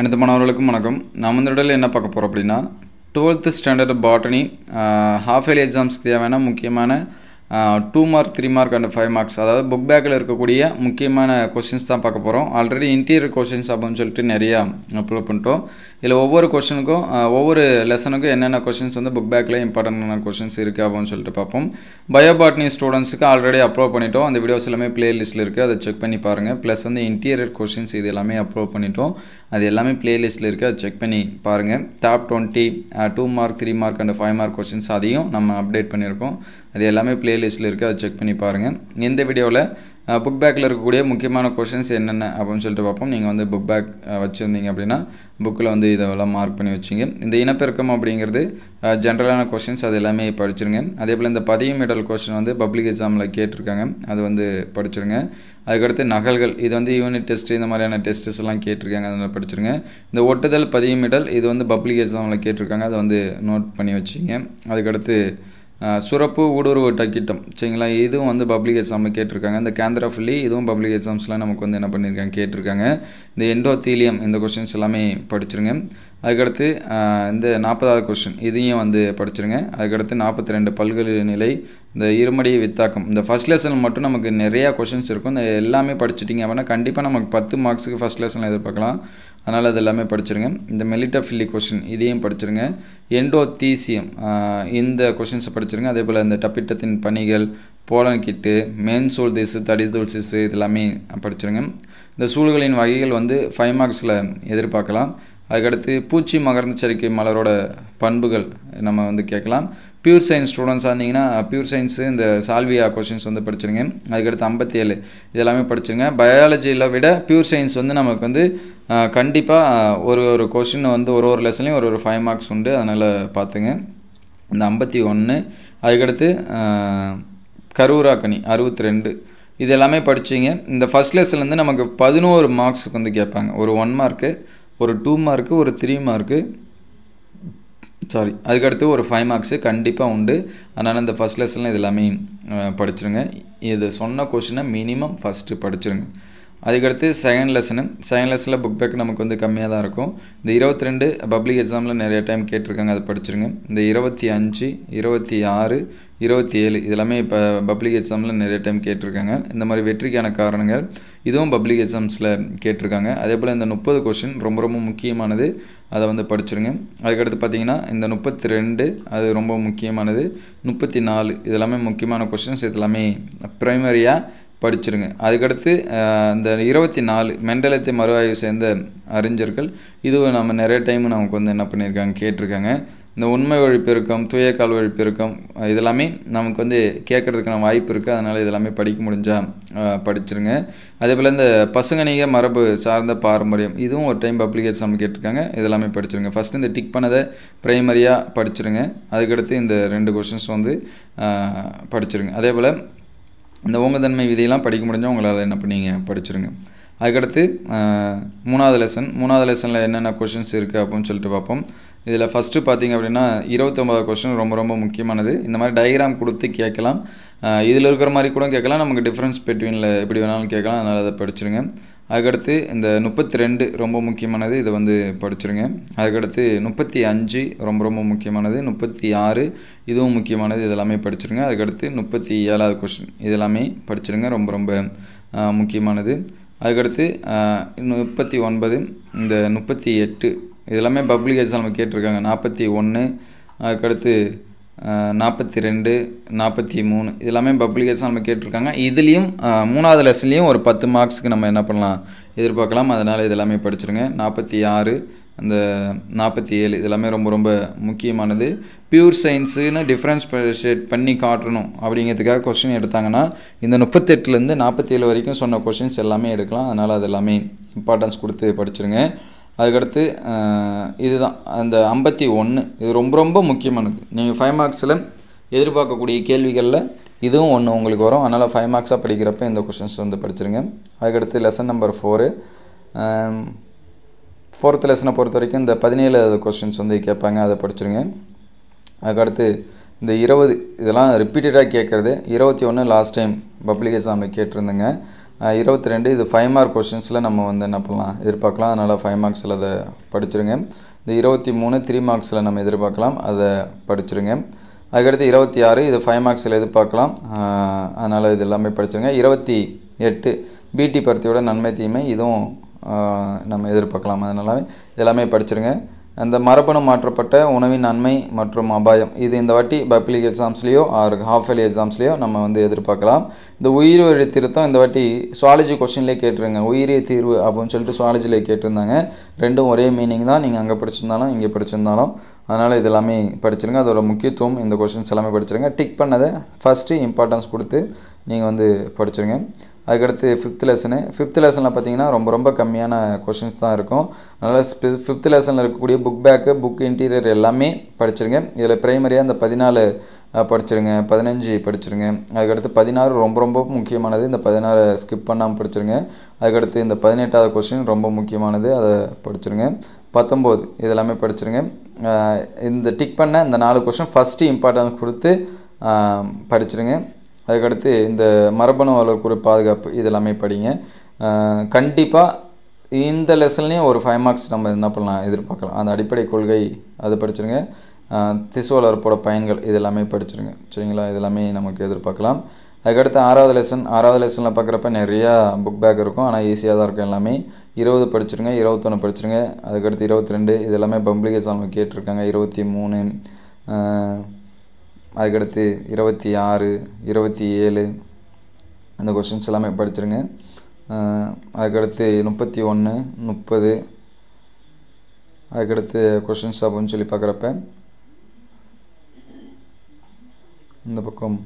அனைத்து மாணவர்களுக்கும் வணக்கம் நம்ம இந்த இடத்துல என்ன பார்க்க போகிறோம் அப்படின்னா twelfth standard botany half yearly எக்ஸாம்ஸ்க்கு தேவையான முக்கியமான two mark three mark and five marks அதாவது புக் பேக்கில் இருக்கக்கூடிய முக்கியமான கொஷின்ஸ் தான் பார்க்க போகிறோம் ஆல்ரெடி இன்டீரியர் கொஷின்ஸ் அப்படின்னு சொல்லிட்டு நிறையா அப்லோட் பண்ணிட்டோம் இதில் ஒவ்வொரு கொஷனுக்கும் ஒவ்வொரு லெசனுக்கும் என்னென்ன கொஷின்ஸ் வந்து புக் பேக்கில் இம்பார்ட்டண்டான கொஷின்ஸ் இருக்குது அப்படின்னு சொல்லிட்டு பார்ப்போம் பயோபாட்னி ஸ்டூடெண்ட்ஸுக்கு ஆல்ரெடி அப்லோட் பண்ணிட்டோம் அந்த வீடியோஸ் எல்லாமே பிளேலிஸ்ட்டில் இருக்குது அதை செக் பண்ணி பாருங்கள் ப்ளஸ் வந்து இன்டீரியர் கொஷின்ஸ் இது எல்லாமே அப்லோட் பண்ணிட்டோம் அது எல்லாமே பிளேலிஸ்ட்டில் இருக்குது அதை செக் பண்ணி பாருங்கள் top twenty two mark three mark and five mark questions அதையும் நம்ம அப்டேட் பண்ணியிருக்கோம் அது எல்லாமே பிளேலிஸ்ட்டில் இருக்குது அதை செக் பண்ணி பாருங்கள் இந்த வீடியோவில் புக் பேக்கில் இருக்கக்கூடிய முக்கியமான கொஷின்ஸ் என்னென்ன அப்படின்னு சொல்லிட்டு பார்ப்போம் நீங்கள் வந்து புக் பேக் வச்சுருந்தீங்க அப்படின்னா புக்கில் வந்து இதெல்லாம் மார்க் பண்ணி வச்சிங்க இந்த இனப்பெருக்கம் அப்படிங்கிறது ஜென்ரலான கொஷின்ஸ் அது எல்லாமே படிச்சிருங்க அதே போல் இந்த மெடல் கொஷின் வந்து பப்ளிக் எக்ஸாமில் கேட்டிருக்காங்க அது வந்து படிச்சிருங்க அதுக்கடுத்து நகல்கள் இது வந்து யூனிட் டெஸ்ட் இந்த மாதிரியான டெஸ்ட்ஸ் எல்லாம் கேட்டிருக்காங்க அதனால் படிச்சிருங்க இந்த ஒட்டுதல் மெடல் இது வந்து பப்ளிக் எக்ஸாமில் கேட்டிருக்காங்க அதை வந்து நோட் பண்ணி வச்சிங்க அதுக்கடுத்து சுரப்பு ஊடுருவ டக்கிட்டம் சரிங்களா இதுவும் வந்து பப்ளிக் எக்ஸாமில் கேட்டிருக்காங்க இந்த கேந்திராஃபில்லி இதுவும் பப்ளிக் எக்ஸாம்ஸ்லாம் நமக்கு வந்து என்ன பண்ணியிருக்காங்க கேட்டிருக்காங்க இந்த எண்டோத்தீலியம் இந்த கொஷின்ஸ் எல்லாமே படிச்சிருங்க அதுக்கடுத்து இந்த நாற்பதாவது கொஸ்டின் இதையும் வந்து படிச்சுருங்க அதுக்கடுத்து நாற்பத்தி ரெண்டு பல்கலை நிலை இந்த இருமடி வித்தாக்கம் இந்த ஃபஸ்ட் லெசன் மட்டும் நமக்கு நிறையா கொஷின்ஸ் இருக்கும் இந்த எல்லாமே படிச்சிட்டிங்க அப்படின்னா கண்டிப்பாக நமக்கு பத்து மார்க்ஸுக்கு ஃபஸ்ட் லெசனில் எதிர்பார்க்கலாம் அதனால் அது எல்லாமே படிச்சிருங்க இந்த மெலிட்டா ஃபில்லி கொஷின் இதையும் படிச்சிருங்க தீசியம் இந்த கொஷின்ஸை படிச்சிருங்க அதே போல் இந்த டப்பிட்டத்தின் பணிகள் போலன் கிட்டு மேன்சோல் தடி தடிதோல் சிசு இது எல்லாமே படிச்சிருங்க இந்த சூழ்களின் வகைகள் வந்து ஃபைவ் மார்க்ஸில் எதிர்பார்க்கலாம் அதுக்கடுத்து பூச்சி மகர்ந்த சரிக்கை மலரோட பண்புகள் நம்ம வந்து கேட்கலாம் பியூர் சயின்ஸ் ஸ்டூடெண்ட்ஸாக இருந்தீங்கன்னா பியூர் சயின்ஸு இந்த சால்வியா கொஷின்ஸ் வந்து படிச்சிருங்க அதுக்கடுத்து ஐம்பத்தி ஏழு இதெல்லாமே படிச்சிருங்க பயாலஜியில் விட பியூர் சயின்ஸ் வந்து நமக்கு வந்து கண்டிப்பாக ஒரு ஒரு கொஷின் வந்து ஒரு ஒரு லெசன்லையும் ஒரு ஒரு ஃபைவ் மார்க்ஸ் உண்டு அதனால் பார்த்துங்க இந்த ஐம்பத்தி ஒன்று அதுக்கடுத்து கரூராக்கணி அறுபத்தி ரெண்டு இது எல்லாமே படிச்சிங்க இந்த ஃபஸ்ட் லெசன்லேருந்து நமக்கு பதினோரு மார்க்ஸுக்கு வந்து கேட்பாங்க ஒரு ஒன் மார்க்கு ஒரு டூ மார்க்கு ஒரு த்ரீ மார்க்கு சாரி அதுக்கடுத்து ஒரு ஃபைவ் மார்க்ஸு கண்டிப்பாக உண்டு அதனால் இந்த ஃபஸ்ட் லெசனில் இது எல்லாமே படிச்சிருங்க இது சொன்ன கொஷினை மினிமம் ஃபஸ்ட்டு படிச்சிருங்க அதுக்கடுத்து செகண்ட் லெசனு செகண்ட் லெசனில் புக் பேக் நமக்கு வந்து கம்மியாக தான் இருக்கும் இந்த இருபத்தி ரெண்டு பப்ளிக் எக்ஸாமில் நிறைய டைம் கேட்டிருக்காங்க அதை படிச்சிருங்க இந்த இருபத்தி அஞ்சு இருபத்தி ஆறு இருபத்தி ஏழு இதெல்லாமே இப்போ பப்ளிக் எக்ஸாமில் நிறைய டைம் கேட்டிருக்காங்க இந்த மாதிரி வெற்றிக்கான காரணங்கள் இதுவும் பப்ளிக் எக்ஸாம்ஸில் கேட்டிருக்காங்க அதே போல் இந்த முப்பது கொஷின் ரொம்ப ரொம்ப முக்கியமானது அதை வந்து படிச்சிருங்க அதுக்கடுத்து பார்த்தீங்கன்னா இந்த முப்பத்தி ரெண்டு அது ரொம்ப முக்கியமானது முப்பத்தி நாலு இதெல்லாமே முக்கியமான கொஷின்ஸ் இதெல்லாமே ப்ரைமரியாக படிச்சிருங்க அதுக்கடுத்து இந்த இருபத்தி நாலு மெண்டலத்தை மறுவாய்வு சேர்ந்த அறிஞர்கள் இதுவும் நம்ம நிறைய டைம் நமக்கு வந்து என்ன பண்ணியிருக்காங்க கேட்டிருக்காங்க இந்த உண்மை வழி பெருக்கம் தூய கால் வழி இதெல்லாமே நமக்கு வந்து கேட்குறதுக்கான வாய்ப்பு இருக்குது அதனால் இதெல்லாமே படிக்க முடிஞ்சால் படிச்சிருங்க அதே போல் இந்த பசுங்கணிக மரபு சார்ந்த பாரம்பரியம் இதுவும் ஒரு டைம் பப்ளிகேஷன் நம்ம கேட்டிருக்காங்க இதெல்லாமே படிச்சிருங்க ஃபஸ்ட்டு இந்த டிக் பண்ணதை ப்ரைமரியாக படிச்சிருங்க அதுக்கடுத்து இந்த ரெண்டு கொஷின்ஸ் வந்து படிச்சிருங்க அதே போல் இந்த ஓமதன்மை விதையெல்லாம் படிக்க முடிஞ்சால் உங்களால் என்ன பண்ணீங்க படிச்சிருங்க அதுக்கடுத்து மூணாவது லெசன் மூணாவது லெசனில் என்னென்ன கொஷின்ஸ் இருக்குது அப்படின்னு சொல்லிட்டு பார்ப்போம் இதில் ஃபஸ்ட்டு பார்த்திங்க அப்படின்னா இருபத்தொம்பதாவது கொஸ்டின் ரொம்ப ரொம்ப முக்கியமானது இந்த மாதிரி டயக்ராம் கொடுத்து கேட்கலாம் இதில் இருக்கிற மாதிரி கூட கேட்கலாம் நமக்கு டிஃப்ரென்ஸ் பிட்வீனில் எப்படி வேணாலும் கேட்கலாம் அதனால் அதை படிச்சுருங்க அதுக்கடுத்து இந்த முப்பத்தி ரெண்டு ரொம்ப முக்கியமானது இதை வந்து படிச்சுருங்க அதுக்கடுத்து முப்பத்தி அஞ்சு ரொம்ப ரொம்ப முக்கியமானது முப்பத்தி ஆறு இதுவும் முக்கியமானது இதெல்லாமே படிச்சுருங்க அதுக்கடுத்து முப்பத்தி ஏழாவது கொஸ்டின் இதெல்லாமே படிச்சுருங்க ரொம்ப ரொம்ப முக்கியமானது அதுக்கடுத்து முப்பத்தி ஒன்பது இந்த முப்பத்தி எட்டு இதெல்லாமே பப்ளிக் எக்ஸாம் கேட்டிருக்காங்க நாற்பத்தி ஒன்று அதுக்கடுத்து நாற்பத்தி ரெண்டு நாற்பத்தி மூணு இதெல்லாமே பப்ளிக் எக்ஸாம் கேட்டிருக்காங்க இதுலேயும் மூணாவது லெசன்லேயும் ஒரு பத்து மார்க்ஸுக்கு நம்ம என்ன பண்ணலாம் எதிர்பார்க்கலாம் அதனால் இதெல்லாமே படிச்சுருங்க நாற்பத்தி ஆறு அந்த நாற்பத்தி ஏழு இதெல்லாமே ரொம்ப ரொம்ப முக்கியமானது பியூர் சயின்ஸுன்னு டிஃப்ரென்ஸ் ஷேட் பண்ணி காட்டணும் அப்படிங்கிறதுக்காக கொஸ்டின் எடுத்தாங்கன்னா இந்த முப்பத்தெட்டுலேருந்து நாற்பத்தி ஏழு வரைக்கும் சொன்ன கொஷின்ஸ் எல்லாமே எடுக்கலாம் அதனால் அது எல்லாமே இம்பார்ட்டன்ஸ் கொடுத்து படிச்சுருங்க அதுக்கடுத்து இதுதான் அந்த ஐம்பத்தி ஒன்று இது ரொம்ப ரொம்ப முக்கியமானது நீங்கள் ஃபைவ் மார்க்ஸில் எதிர்பார்க்கக்கூடிய கேள்விகளில் இதுவும் ஒன்று உங்களுக்கு வரும் அதனால் ஃபைவ் மார்க்ஸாக படிக்கிறப்ப இந்த கொஷின்ஸ் வந்து படிச்சிருங்க அதுக்கடுத்து லெசன் நம்பர் ஃபோரு ஃபோர்த் லெசனை பொறுத்த வரைக்கும் இந்த பதினேழாவது கொஷின்ஸ் வந்து கேட்பாங்க அதை படிச்சிருங்க அதுக்கடுத்து இந்த இருபது இதெல்லாம் ரிப்பீட்டடாக கேட்குறது இருபத்தி ஒன்று லாஸ்ட் டைம் பப்ளிக் எக்ஸாமில் கேட்டிருந்தேங்க இருபத்தி ரெண்டு இது ஃபைவ் மார்க் கொஷின்ஸில் நம்ம வந்து என்ன பண்ணலாம் எதிர்பார்க்கலாம் அதனால் ஃபைவ் மார்க்ஸில் அதை படிச்சுருங்க இந்த இருபத்தி மூணு த்ரீ மார்க்ஸில் நம்ம எதிர்பார்க்கலாம் அதை படிச்சுருங்க அதுக்கடுத்து இருபத்தி ஆறு இது ஃபைவ் மார்க்ஸில் எதிர்பார்க்கலாம் அதனால் இது எல்லாமே படிச்சுருங்க இருபத்தி எட்டு பிடி பருத்தியோட நன்மை தீமை இதுவும் நம்ம எதிர்பார்க்கலாம் அதனால இதெல்லாமே படிச்சுருங்க அந்த மரபணு மாற்றப்பட்ட உணவின் நன்மை மற்றும் அபாயம் இது இந்த வாட்டி பப்ளிக் எக்ஸாம்ஸ்லேயோ ஆர் ஹாஃப் இயர்லி எக்ஸாம்ஸ்லேயோ நம்ம வந்து எதிர்பார்க்கலாம் இந்த உயிர் வழி திருத்தம் இந்த வாட்டி சுவாலஜி கொஷின்லேயே கேட்டுருங்க உயிரிய தீர்வு அப்படின்னு சொல்லிட்டு சுவாலஜிலே கேட்டிருந்தாங்க ரெண்டும் ஒரே மீனிங் தான் நீங்கள் அங்கே படிச்சிருந்தாலும் இங்கே படிச்சிருந்தாலும் அதனால் இது எல்லாமே படிச்சிருங்க அதோட முக்கியத்துவம் இந்த கொஷின்ஸ் எல்லாமே படிச்சிருங்க டிக் பண்ணதை ஃபஸ்ட்டு இம்பார்ட்டன்ஸ் கொடுத்து நீங்கள் வந்து படிச்சிருங்க அதுக்கடுத்து ஃபிஃப்த் லெசனு ஃபிஃப்த் லெசனில் பார்த்தீங்கன்னா ரொம்ப ரொம்ப கம்மியான கொஷின்ஸ் தான் இருக்கும் அதனால் ஃபிஃப்த் லெசனில் இருக்கக்கூடிய புக் பேக்கு புக் இன்டீரியர் எல்லாமே படிச்சிருங்க இதில் ப்ரைமரியாக இந்த பதினாலு படிச்சிருங்க பதினஞ்சு படிச்சிருங்க அதுக்கடுத்து பதினாறு ரொம்ப ரொம்ப முக்கியமானது இந்த பதினாறு ஸ்கிப் பண்ணாமல் படிச்சிருங்க அதுக்கடுத்து இந்த பதினெட்டாவது கொஷின் ரொம்ப முக்கியமானது அதை படிச்சிருங்க பத்தொம்போது இதெல்லாமே படிச்சுருங்க படிச்சிருங்க இந்த டிக் பண்ண இந்த நாலு கொஷின் ஃபஸ்ட்டு இம்பார்ட்டன்ஸ் கொடுத்து படிச்சிருங்க அதுக்கடுத்து இந்த மரபணு வளர்க்குற பாதுகாப்பு இதெல்லாமே படிங்க கண்டிப்பாக இந்த லெசன்லேயும் ஒரு ஃபைவ் மார்க்ஸ் நம்ம என்ன பண்ணலாம் எதிர்பார்க்கலாம் அந்த அடிப்படை கொள்கை அது படிச்சுருங்க திசு வளர்ப்போட பயன்கள் இதெல்லாமே படிச்சுருங்க சரிங்களா இதெல்லாமே நமக்கு எதிர்பார்க்கலாம் அதுக்கடுத்து ஆறாவது லெசன் ஆறாவது லெசனில் பார்க்குறப்ப நிறையா புக் பேக் இருக்கும் ஆனால் ஈஸியாக தான் இருக்கும் எல்லாமே இருபது படிச்சுருங்க இருபத்தொன்று படிச்சுருங்க அதுக்கடுத்து இருபத்தி ரெண்டு இது எல்லாமே பப்ளிகேஷன் அவங்க கேட்டிருக்காங்க இருபத்தி மூணு அதுக்கடுத்து இருபத்தி ஆறு இருபத்தி ஏழு அந்த கொஷின்ஸ் எல்லாமே படிச்சிருங்க அதுக்கடுத்து முப்பத்தி ஒன்று முப்பது அதுக்கடுத்து கொஷின்ஸ் அப்படின்னு சொல்லி பார்க்குறப்ப இந்த பக்கம்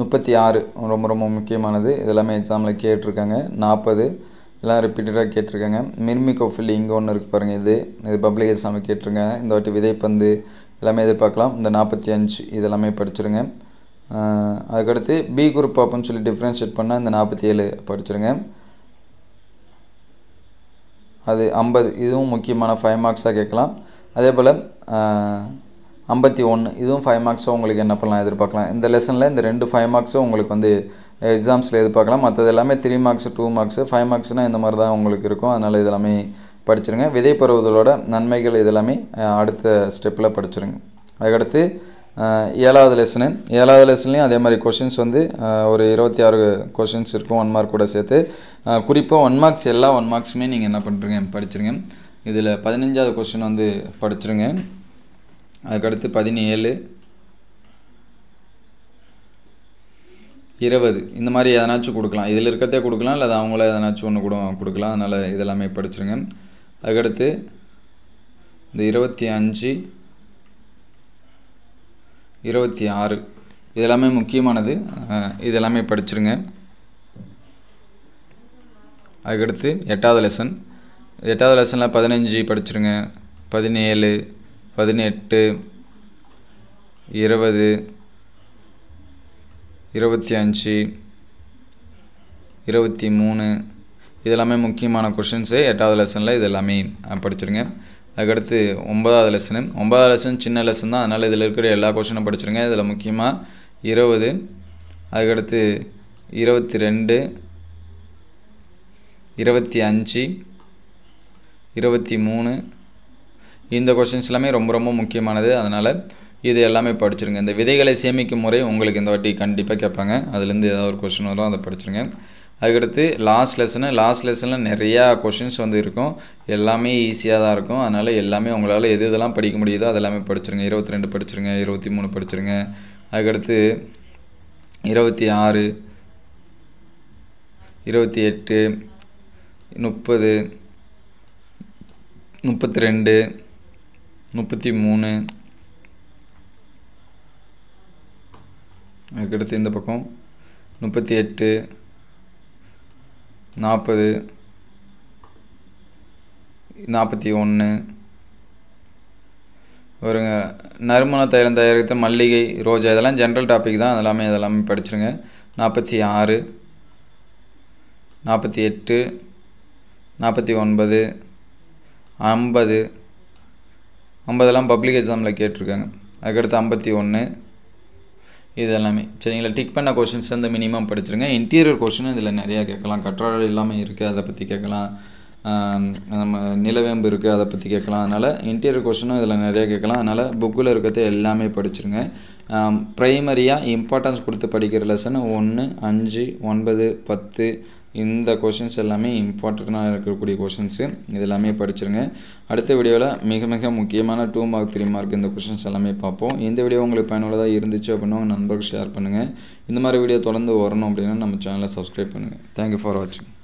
முப்பத்தி ஆறு ரொம்ப ரொம்ப முக்கியமானது இதெல்லாமே எக்ஸாமில் கேட்டிருக்காங்க நாற்பது எல்லாம் ரிப்பீட்டடாக கேட்டிருக்காங்க மிர்மிகோ ஃபில் இங்கே ஒன்று இருக்குது பாருங்கள் இது இது பப்ளிக் எக்ஸாமில் கேட்டிருக்காங்க இந்த வாட்டி விதைப்பந்து எல்லாமே எதிர்பார்க்கலாம் இந்த நாற்பத்தி அஞ்சு இதெல்லாமே படிச்சுருங்க அதுக்கடுத்து பி குரூப் அப்படின்னு சொல்லி டிஃப்ரென்ஷியேட் பண்ணால் இந்த நாற்பத்தி ஏழு படிச்சுருங்க அது ஐம்பது இதுவும் முக்கியமான ஃபைவ் மார்க்ஸாக கேட்கலாம் அதே போல் ஐம்பத்தி ஒன்று இதுவும் ஃபைவ் மார்க்ஸும் உங்களுக்கு என்ன பண்ணலாம் எதிர்பார்க்கலாம் இந்த லெசனில் இந்த ரெண்டு ஃபைவ் மார்க்ஸும் உங்களுக்கு வந்து எக்ஸாம்ஸில் எதிர்பார்க்கலாம் மற்றது எல்லாமே three marks two marks five மார்க்ஸ்னால் இந்த மாதிரி தான் உங்களுக்கு இருக்கும் அதனால் இதெல்லாமே படிச்சிருங்க விதை பருவதோட நன்மைகள் இதெல்லாமே அடுத்த ஸ்டெப்பில் படிச்சிருங்க அதுக்கடுத்து ஏழாவது லெசனு ஏழாவது லெசன்லையும் அதே மாதிரி கொஷின்ஸ் வந்து ஒரு இருபத்தி ஆறு கொஷின்ஸ் இருக்கும் ஒன் மார்க் கூட சேர்த்து குறிப்பாக ஒன் மார்க்ஸ் எல்லா ஒன் மார்க்ஸுமே நீங்கள் என்ன பண்ணுறீங்க படிச்சிருங்க இதில் பதினஞ்சாவது கொஷின் வந்து படிச்சிருங்க அதுக்கடுத்து பதினேழு இருபது இந்த மாதிரி எதனாச்சும் கொடுக்கலாம் இதில் இருக்கிறதே கொடுக்கலாம் இல்லை அது அவங்கள எதனாச்சும் ஒன்று கூட கொடுக்கலாம் அதனால் இதெல்லாமே படிச்சுருங்க அதுக்கடுத்து இந்த இருபத்தி அஞ்சு இருபத்தி ஆறு இதெல்லாமே முக்கியமானது இதெல்லாமே படிச்சுருங்க அதுக்கடுத்து எட்டாவது லெசன் எட்டாவது லெசனில் பதினஞ்சு படிச்சுருங்க பதினேழு பதினெட்டு இருபது இருபத்தி அஞ்சு இருபத்தி மூணு இதெல்லாமே முக்கியமான கொஷின்ஸு எட்டாவது லெசனில் இது எல்லாமே படிச்சிருங்க அதுக்கடுத்து ஒன்பதாவது லெசனு ஒன்பதாவது லெசன் சின்ன லெசன் தான் அதனால் இதில் இருக்கிற எல்லா கொஷனும் படிச்சிருங்க இதில் முக்கியமாக இருபது அதுக்கடுத்து இருபத்தி ரெண்டு இருபத்தி அஞ்சு இருபத்தி மூணு இந்த கொஷின்ஸ் எல்லாமே ரொம்ப ரொம்ப முக்கியமானது அதனால் இது எல்லாமே படிச்சிருங்க இந்த விதைகளை சேமிக்கும் முறை உங்களுக்கு இந்த வாட்டி கண்டிப்பாக கேட்பாங்க அதுலேருந்து ஏதாவது ஒரு கொஷின் வரும் அதை படிச்சிருங்க அதுக்கடுத்து லாஸ்ட் லெசனு லாஸ்ட் லெசனில் நிறையா கொஷின்ஸ் வந்து இருக்கும் எல்லாமே ஈஸியாக தான் இருக்கும் அதனால் எல்லாமே உங்களால் எது இதெல்லாம் படிக்க முடியுதோ அதெல்லாமே படிச்சுருங்க படிச்சிருங்க இருபத்தி ரெண்டு படிச்சிருங்க இருபத்தி மூணு படிச்சிருங்க அதுக்கடுத்து இருபத்தி ஆறு இருபத்தி எட்டு முப்பது முப்பத்தி ரெண்டு முப்பத்தி மூணு அதுக்கடுத்து இந்த பக்கம் முப்பத்தி எட்டு நாற்பது நாற்பத்தி ஒன்று வருங்க நறுமண தயாரம் தயாரித்த மல்லிகை ரோஜா இதெல்லாம் ஜென்ரல் டாபிக் தான் அதெல்லாமே இதெல்லாமே படிச்சுருங்க நாற்பத்தி ஆறு நாற்பத்தி எட்டு நாற்பத்தி ஒன்பது ஐம்பது ஐம்பதெல்லாம் பப்ளிக் எக்ஸாமில் கேட்டிருக்காங்க அதுக்கடுத்து ஐம்பத்தி ஒன்று இது எல்லாமே சரிங்களா டிக் பண்ண கொஷின்ஸ் வந்து மினிமம் படிச்சிருங்க இன்டீரியர் கொஷின் இதில் நிறையா கேட்கலாம் கற்றாழை இல்லாமல் இருக்குது அதை பற்றி கேட்கலாம் நம்ம நிலவேம்பு இருக்குது அதை பற்றி கேட்கலாம் அதனால் இன்டீரியர் கொஷினும் இதில் நிறையா கேட்கலாம் அதனால் புக்கில் இருக்கிறது எல்லாமே படிச்சிருங்க ப்ரைமரியாக இம்பார்ட்டன்ஸ் கொடுத்து படிக்கிற லெசன் ஒன்று அஞ்சு ஒன்பது பத்து இந்த கொஷின்ஸ் எல்லாமே இம்பார்ட்டண்ட்டாக இருக்கக்கூடிய கொஷின்ஸு இது எல்லாமே படிச்சிருங்க அடுத்த வீடியோவில் மிக மிக முக்கியமான டூ மார்க் த்ரீ மார்க் இந்த கொஷின்ஸ் எல்லாமே பார்ப்போம் இந்த வீடியோ உங்களுக்கு பயனுள்ளதாக இருந்துச்சு அப்படின்னா உங்கள் ஷேர் பண்ணுங்கள் இந்த மாதிரி வீடியோ தொடர்ந்து வரணும் அப்படின்னா நம்ம சேனலை சப்ஸ்கிரைப் பண்ணுங்கள் தேங்க்யூ ஃபார் வாட்சிங்